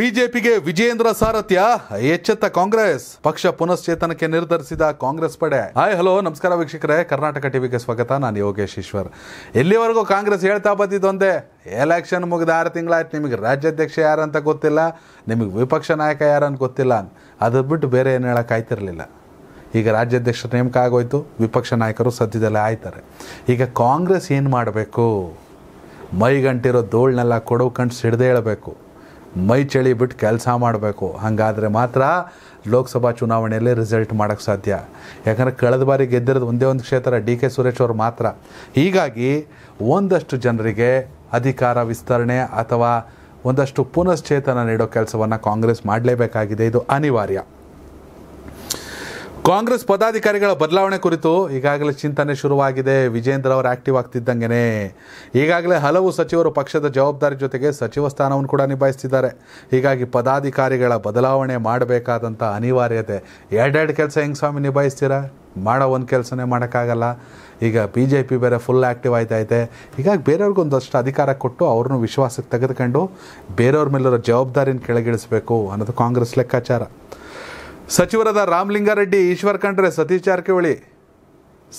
ಬಿಜೆಪಿಗೆ ವಿಜಯೇಂದ್ರ ಸಾರಥ್ಯ ಎಚ್ಚೆತ್ತ ಕಾಂಗ್ರೆಸ್ ಪಕ್ಷ ಪುನಶ್ಚೇತನಕ್ಕೆ ನಿರ್ಧರಿಸಿದ ಕಾಂಗ್ರೆಸ್ ಪಡೆ ಹಾಯ್ ಹಲೋ ನಮಸ್ಕಾರ ವೀಕ್ಷಕರೇ ಕರ್ನಾಟಕ ಟಿವಿಗೆ ಸ್ವಾಗತ ನಾನು ಯೋಗೇಶ್ ಈಶ್ವರ್ ಎಲ್ಲಿವರೆಗೂ ಕಾಂಗ್ರೆಸ್ ಹೇಳ್ತಾ ಬಂದಿದ್ದೊಂದೇ ಎಲೆಕ್ಷನ್ ಮುಗಿದ ಆರು ತಿಂಗಳಾಯ್ತು ನಿಮಗೆ ರಾಜ್ಯಾಧ್ಯಕ್ಷ ಯಾರಂತ ಗೊತ್ತಿಲ್ಲ ನಿಮಗೆ ವಿಪಕ್ಷ ನಾಯಕ ಯಾರು ಅಂತ ಗೊತ್ತಿಲ್ಲ ಅದು ಬಿಟ್ಟು ಬೇರೆ ಏನು ಹೇಳೋಕ್ಕಾಯ್ತಿರಲಿಲ್ಲ ಈಗ ರಾಜ್ಯಾಧ್ಯಕ್ಷ ನೇಮಕ ಆಗೋಯ್ತು ವಿಪಕ್ಷ ನಾಯಕರು ಸದ್ಯದಲ್ಲೇ ಆಯ್ತಾರೆ ಈಗ ಕಾಂಗ್ರೆಸ್ ಏನು ಮಾಡಬೇಕು ಮೈಗಂಟಿರೋ ಧೂಳನ್ನೆಲ್ಲ ಕೊಡೋ ಕಂಡು ಸಿಡ್ದೇ ಹೇಳಬೇಕು ಮೈ ಚಳಿ ಬಿಟ್ಟು ಕೆಲಸ ಮಾಡಬೇಕು ಹಾಗಾದರೆ ಮಾತ್ರ ಲೋಕಸಭಾ ಚುನಾವಣೆಯಲ್ಲಿ ರಿಸಲ್ಟ್ ಮಾಡೋಕ್ಕೆ ಸಾಧ್ಯ ಯಾಕಂದರೆ ಕಳೆದ ಬಾರಿ ಗೆದ್ದಿರೋದು ಒಂದೇ ಒಂದು ಕ್ಷೇತ್ರ ಡಿ ಕೆ ಸುರೇಶ್ ಅವರು ಮಾತ್ರ ಹೀಗಾಗಿ ಒಂದಷ್ಟು ಜನರಿಗೆ ಅಧಿಕಾರ ವಿಸ್ತರಣೆ ಅಥವಾ ಒಂದಷ್ಟು ಪುನಶ್ಚೇತನ ನೀಡೋ ಕೆಲಸವನ್ನು ಕಾಂಗ್ರೆಸ್ ಮಾಡಲೇಬೇಕಾಗಿದೆ ಇದು ಅನಿವಾರ್ಯ ಕಾಂಗ್ರೆಸ್ ಪದಾಧಿಕಾರಿಗಳ ಬದಲಾವಣೆ ಕುರಿತು ಈಗಾಗಲೇ ಚಿಂತನೆ ಶುರುವಾಗಿದೆ ವಿಜೇಂದ್ರ ಅವರು ಆಕ್ಟಿವ್ ಆಗ್ತಿದ್ದಂಗೆ ಈಗಾಗಲೇ ಹಲವು ಸಚಿವರು ಪಕ್ಷದ ಜವಾಬ್ದಾರಿ ಜೊತೆಗೆ ಸಚಿವ ಸ್ಥಾನವನ್ನು ಕೂಡ ನಿಭಾಯಿಸ್ತಿದ್ದಾರೆ ಹೀಗಾಗಿ ಪದಾಧಿಕಾರಿಗಳ ಬದಲಾವಣೆ ಮಾಡಬೇಕಾದಂಥ ಅನಿವಾರ್ಯತೆ ಎರಡೆರಡು ಕೆಲಸ ಹೆಂಗೆ ಸ್ವಾಮಿ ನಿಭಾಯಿಸ್ತೀರಾ ಮಾಡೋ ಒಂದು ಕೆಲಸನೇ ಮಾಡೋಕ್ಕಾಗಲ್ಲ ಈಗ ಬಿ ಜೆ ಪಿ ಬೇರೆ ಫುಲ್ ಆ್ಯಕ್ಟಿವ್ ಇದೆ ಹೀಗಾಗಿ ಬೇರೆಯವ್ರಿಗೊಂದಷ್ಟು ಅಧಿಕಾರ ಕೊಟ್ಟು ಅವ್ರನ್ನೂ ವಿಶ್ವಾಸಕ್ಕೆ ತೆಗೆದುಕೊಂಡು ಬೇರೆಯವ್ರ ಮೇಲಿರೋ ಜವಾಬ್ದಾರಿನ ಕೆಳಗಿಳಿಸಬೇಕು ಅನ್ನೋದು ಕಾಂಗ್ರೆಸ್ ಲೆಕ್ಕಾಚಾರ ಸಚಿವರಾದ ರಾಮಲಿಂಗಾರೆಡ್ಡಿ ಈಶ್ವರ್ ಖಂಡ್ರೆ ಸತೀಶ್ ಜಾರಕಿಹೊಳಿ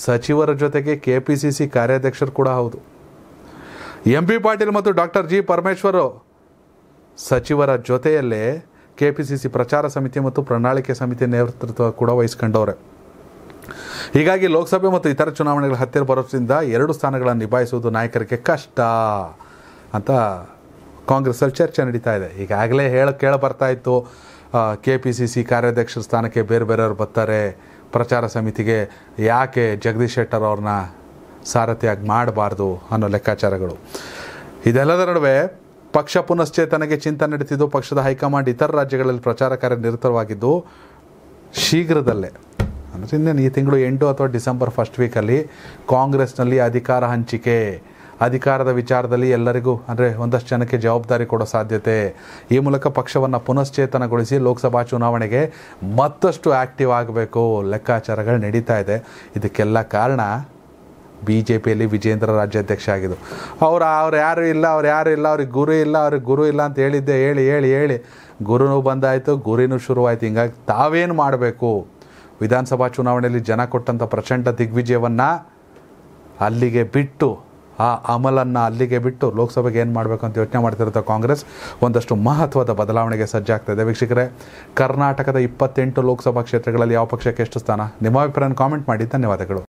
ಸಚಿವರ ಜೊತೆಗೆ ಕೆ ಪಿ ಸಿ ಸಿ ಕಾರ್ಯಾಧ್ಯಕ್ಷರು ಕೂಡ ಹೌದು ಎಂ ಪಿ ಪಾಟೀಲ್ ಮತ್ತು ಡಾಕ್ಟರ್ ಜಿ ಪರಮೇಶ್ವರು ಸಚಿವರ ಜೊತೆಯಲ್ಲೇ ಕೆ ಪಿ ಸಿ ಸಿ ಪ್ರಚಾರ ಸಮಿತಿ ಮತ್ತು ಪ್ರಣಾಳಿಕೆ ಸಮಿತಿ ನೇತೃತ್ವ ಕೂಡ ವಹಿಸ್ಕೊಂಡವ್ರೆ ಹೀಗಾಗಿ ಲೋಕಸಭೆ ಮತ್ತು ಇತರ ಚುನಾವಣೆಗಳ ಹತ್ತಿರ ಬರೋದ್ರಿಂದ ಎರಡು ಸ್ಥಾನಗಳನ್ನು ನಿಭಾಯಿಸುವುದು ನಾಯಕರಿಗೆ ಕಷ್ಟ ಅಂತ ಕಾಂಗ್ರೆಸ್ಸಲ್ಲಿ ಚರ್ಚೆ ನಡೀತಾ ಇದೆ ಈಗಾಗಲೇ ಹೇಳ ಕೇಳ ಬರ್ತಾ ಕೆ ಪಿ ಸಿ ಸಿ ಕಾರ್ಯಾಧ್ಯಕ್ಷರ ಸ್ಥಾನಕ್ಕೆ ಬೇರೆ ಬೇರೆಯವರು ಬರ್ತಾರೆ ಪ್ರಚಾರ ಸಮಿತಿಗೆ ಯಾಕೆ ಜಗದೀಶ್ ಶೆಟ್ಟರ್ ಅವ್ರನ್ನ ಸಾರಥಿಯಾಗಿ ಮಾಡಬಾರ್ದು ಅನ್ನೋ ಲೆಕ್ಕಾಚಾರಗಳು ಇದೆಲ್ಲದರ ನಡುವೆ ಪಕ್ಷ ಪುನಶ್ಚೇತನಕ್ಕೆ ಚಿಂತನೆ ನಡೆಸಿದ್ದು ಪಕ್ಷದ ಹೈಕಮಾಂಡ್ ಇತರ ರಾಜ್ಯಗಳಲ್ಲಿ ಪ್ರಚಾರ ಕಾರ್ಯ ನಿರತವಾಗಿದ್ದು ಶೀಘ್ರದಲ್ಲೇ ಅಂದರೆ ಇನ್ನೇನು ಈ ತಿಂಗಳು ಎಂಟು ಅಥವಾ ಡಿಸೆಂಬರ್ ಫಸ್ಟ್ ವೀಕಲ್ಲಿ ಕಾಂಗ್ರೆಸ್ನಲ್ಲಿ ಅಧಿಕಾರ ಹಂಚಿಕೆ ಅಧಿಕಾರದ ವಿಚಾರದಲ್ಲಿ ಎಲ್ಲರಿಗೂ ಅಂದರೆ ಒಂದಷ್ಟು ಜನಕ್ಕೆ ಜವಾಬ್ದಾರಿ ಕೊಡೋ ಸಾಧ್ಯತೆ ಈ ಮೂಲಕ ಪಕ್ಷವನ್ನು ಪುನಶ್ಚೇತನಗೊಳಿಸಿ ಲೋಕಸಭಾ ಚುನಾವಣೆಗೆ ಮತ್ತಷ್ಟು ಆ್ಯಕ್ಟಿವ್ ಆಗಬೇಕು ಲೆಕ್ಕಾಚಾರಗಳು ನಡೀತಾ ಇದೆ ಇದಕ್ಕೆಲ್ಲ ಕಾರಣ ಬಿ ಜೆ ಪಿಯಲ್ಲಿ ವಿಜೇಂದ್ರ ರಾಜ್ಯಾಧ್ಯಕ್ಷ ಆಗಿದ್ದು ಅವ್ರು ಅವ್ರು ಯಾರು ಇಲ್ಲ ಅವ್ರು ಯಾರು ಇಲ್ಲ ಅವ್ರಿಗೆ ಗುರು ಇಲ್ಲ ಅವ್ರಿಗೆ ಗುರು ಇಲ್ಲ ಅಂತ ಹೇಳಿದ್ದೆ ಹೇಳಿ ಹೇಳಿ ಹೇಳಿ ಗುರುನೂ ಬಂದಾಯಿತು ಗುರಿನೂ ಶುರುವಾಯಿತು ಹಿಂಗಾಗಿ ತಾವೇನು ಮಾಡಬೇಕು ವಿಧಾನಸಭಾ ಚುನಾವಣೆಯಲ್ಲಿ ಜನ ಕೊಟ್ಟಂಥ ಪ್ರಚಂಡ ದಿಗ್ವಿಜಯವನ್ನು ಅಲ್ಲಿಗೆ ಬಿಟ್ಟು ಆ ಅಮಲನ್ನು ಅಲ್ಲಿಗೆ ಬಿಟ್ಟು ಲೋಕಸಭೆಗೆ ಏನು ಮಾಡಬೇಕು ಅಂತ ಯೋಚನೆ ಮಾಡ್ತಿರುತ್ತೆ ಕಾಂಗ್ರೆಸ್ ಒಂದಷ್ಟು ಮಹತ್ವದ ಬದಲಾವಣೆಗೆ ಸಜ್ಜಾಗ್ತಾ ಇದೆ ವೀಕ್ಷಕರೇ ಕರ್ನಾಟಕದ ಇಪ್ಪತ್ತೆಂಟು ಲೋಕಸಭಾ ಕ್ಷೇತ್ರಗಳಲ್ಲಿ ಯಾವ ಪಕ್ಷಕ್ಕೆ ಎಷ್ಟು ಸ್ಥಾನ ನಿಮ್ಮ ಅಭಿಪ್ರಾಯ ಕಾಮೆಂಟ್ ಮಾಡಿ ಧನ್ಯವಾದಗಳು